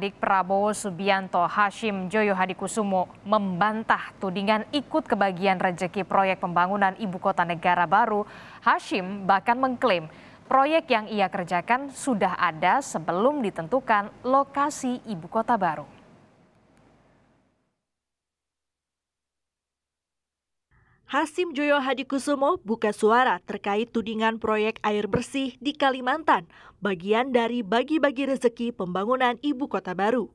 Dik Prabowo Subianto Hashim Joyo Hadikusumo membantah tudingan ikut kebagian rejeki proyek pembangunan Ibu Kota Negara Baru. Hashim bahkan mengklaim proyek yang ia kerjakan sudah ada sebelum ditentukan lokasi Ibu Kota Baru. Hasim Joyo Hadikusumo buka suara terkait tudingan proyek air bersih di Kalimantan, bagian dari bagi-bagi rezeki pembangunan ibu kota baru.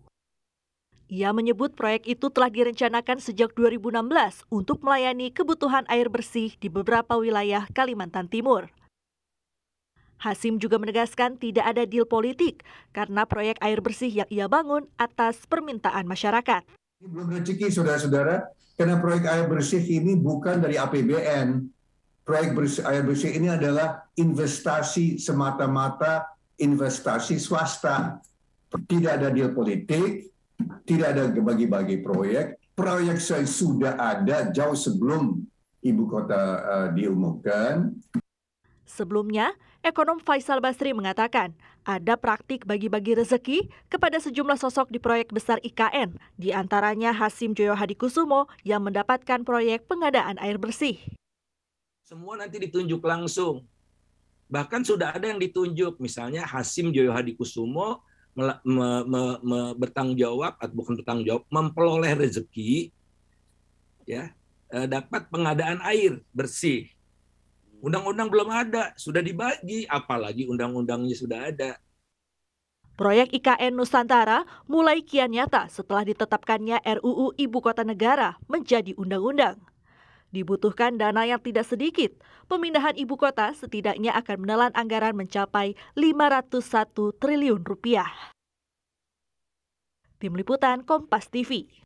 Ia menyebut proyek itu telah direncanakan sejak 2016 untuk melayani kebutuhan air bersih di beberapa wilayah Kalimantan Timur. Hasim juga menegaskan tidak ada deal politik karena proyek air bersih yang ia bangun atas permintaan masyarakat belum rezeki saudara-saudara karena proyek air bersih ini bukan dari APBN. Proyek bersih, air bersih ini adalah investasi semata-mata investasi swasta. Tidak ada deal politik, tidak ada bagi-bagi proyek. Proyek saya sudah ada jauh sebelum ibu kota uh, diumumkan. Sebelumnya, ekonom Faisal Basri mengatakan ada praktik bagi-bagi rezeki kepada sejumlah sosok di proyek besar IKN, di antaranya Hasim Joyo Hadikusumo yang mendapatkan proyek pengadaan air bersih. Semua nanti ditunjuk langsung. Bahkan sudah ada yang ditunjuk, misalnya Hasim Joyo Hadikusumo me, me, me, bertanggung jawab atau bukan bertanggung jawab memperoleh rezeki ya eh, dapat pengadaan air bersih Undang-undang belum ada, sudah dibagi, apalagi undang-undangnya sudah ada. Proyek IKN Nusantara mulai kian nyata setelah ditetapkannya RUU Ibu Kota Negara menjadi undang-undang. Dibutuhkan dana yang tidak sedikit. Pemindahan ibu kota setidaknya akan menelan anggaran mencapai 501 triliun rupiah. Tim Liputan Kompas TV